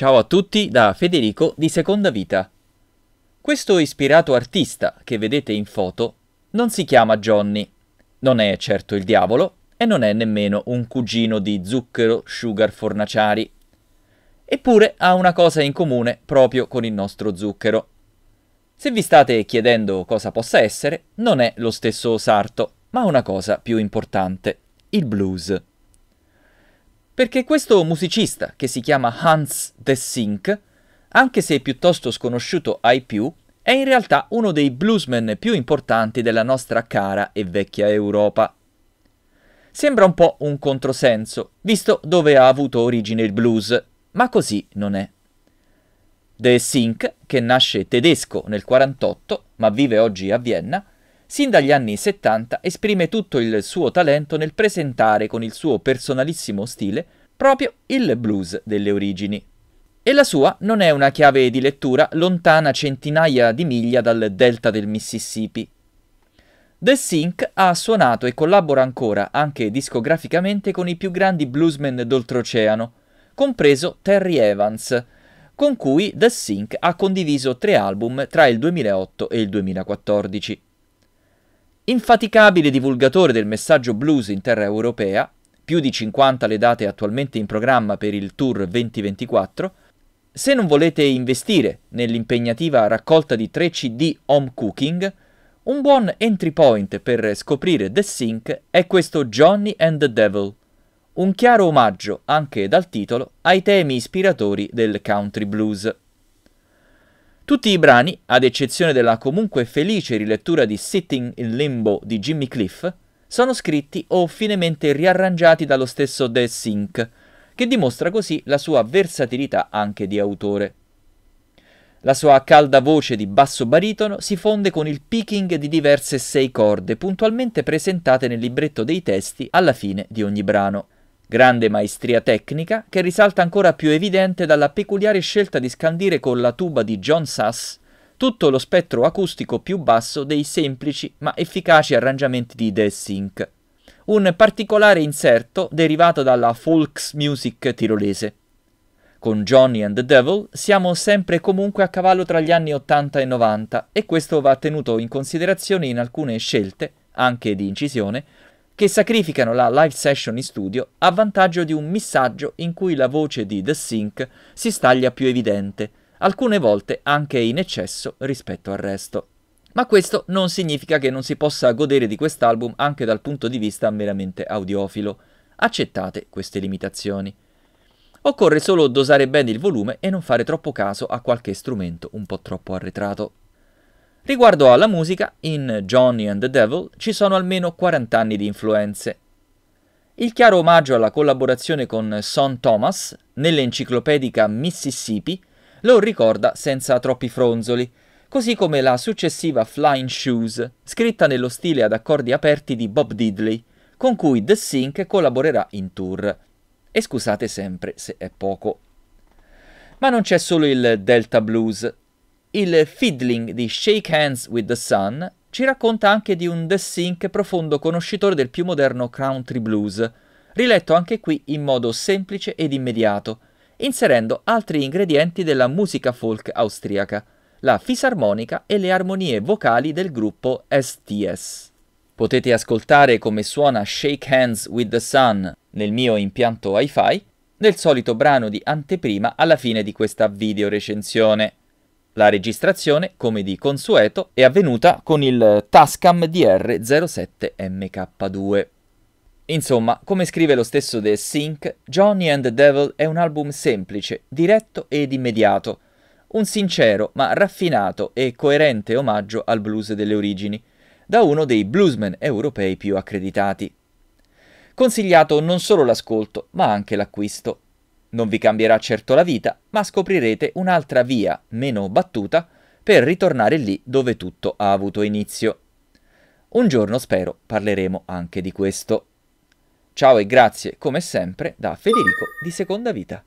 Ciao a tutti da Federico di Seconda Vita. Questo ispirato artista che vedete in foto non si chiama Johnny, non è certo il diavolo e non è nemmeno un cugino di zucchero sugar fornaciari. Eppure ha una cosa in comune proprio con il nostro zucchero. Se vi state chiedendo cosa possa essere, non è lo stesso sarto, ma una cosa più importante, il blues. Perché questo musicista, che si chiama Hans de Sink, anche se piuttosto sconosciuto ai più, è in realtà uno dei bluesmen più importanti della nostra cara e vecchia Europa. Sembra un po' un controsenso, visto dove ha avuto origine il blues, ma così non è. De Sink, che nasce tedesco nel 48 ma vive oggi a Vienna, Sin dagli anni 70 esprime tutto il suo talento nel presentare con il suo personalissimo stile proprio il blues delle origini. E la sua non è una chiave di lettura lontana centinaia di miglia dal delta del Mississippi. The Sink ha suonato e collabora ancora, anche discograficamente, con i più grandi bluesmen d'oltreoceano, compreso Terry Evans, con cui The Sink ha condiviso tre album tra il 2008 e il 2014. Infaticabile divulgatore del messaggio blues in terra europea, più di 50 le date attualmente in programma per il Tour 2024, se non volete investire nell'impegnativa raccolta di 3 CD home cooking, un buon entry point per scoprire The Sync è questo Johnny and the Devil, un chiaro omaggio, anche dal titolo, ai temi ispiratori del country blues. Tutti i brani, ad eccezione della comunque felice rilettura di Sitting in Limbo di Jimmy Cliff, sono scritti o finemente riarrangiati dallo stesso The Sync, che dimostra così la sua versatilità anche di autore. La sua calda voce di basso baritono si fonde con il picking di diverse sei corde puntualmente presentate nel libretto dei testi alla fine di ogni brano. Grande maestria tecnica che risalta ancora più evidente dalla peculiare scelta di scandire con la tuba di John Sass tutto lo spettro acustico più basso dei semplici ma efficaci arrangiamenti di The Sync, un particolare inserto derivato dalla music tirolese. Con Johnny and the Devil siamo sempre comunque a cavallo tra gli anni 80 e 90 e questo va tenuto in considerazione in alcune scelte, anche di incisione, che sacrificano la live session in studio a vantaggio di un missaggio in cui la voce di The Sync si staglia più evidente, alcune volte anche in eccesso rispetto al resto. Ma questo non significa che non si possa godere di quest'album anche dal punto di vista meramente audiofilo. Accettate queste limitazioni. Occorre solo dosare bene il volume e non fare troppo caso a qualche strumento un po' troppo arretrato. Riguardo alla musica, in Johnny and the Devil ci sono almeno 40 anni di influenze. Il chiaro omaggio alla collaborazione con Son Thomas, nell'enciclopedica Mississippi, lo ricorda senza troppi fronzoli, così come la successiva Flying Shoes, scritta nello stile ad accordi aperti di Bob Diddley, con cui The Sync collaborerà in tour. E scusate sempre se è poco. Ma non c'è solo il Delta Blues, il fiddling di Shake Hands with the Sun ci racconta anche di un The Sync profondo conoscitore del più moderno country blues, riletto anche qui in modo semplice ed immediato, inserendo altri ingredienti della musica folk austriaca, la fisarmonica e le armonie vocali del gruppo STS. Potete ascoltare come suona Shake Hands with the Sun nel mio impianto hi-fi, nel solito brano di anteprima alla fine di questa video recensione. La registrazione, come di consueto, è avvenuta con il Tascam DR07MK2. Insomma, come scrive lo stesso The Sync, Johnny and the Devil è un album semplice, diretto ed immediato, un sincero ma raffinato e coerente omaggio al blues delle origini, da uno dei bluesmen europei più accreditati. Consigliato non solo l'ascolto, ma anche l'acquisto. Non vi cambierà certo la vita, ma scoprirete un'altra via, meno battuta, per ritornare lì dove tutto ha avuto inizio. Un giorno spero parleremo anche di questo. Ciao e grazie come sempre da Federico di Seconda Vita.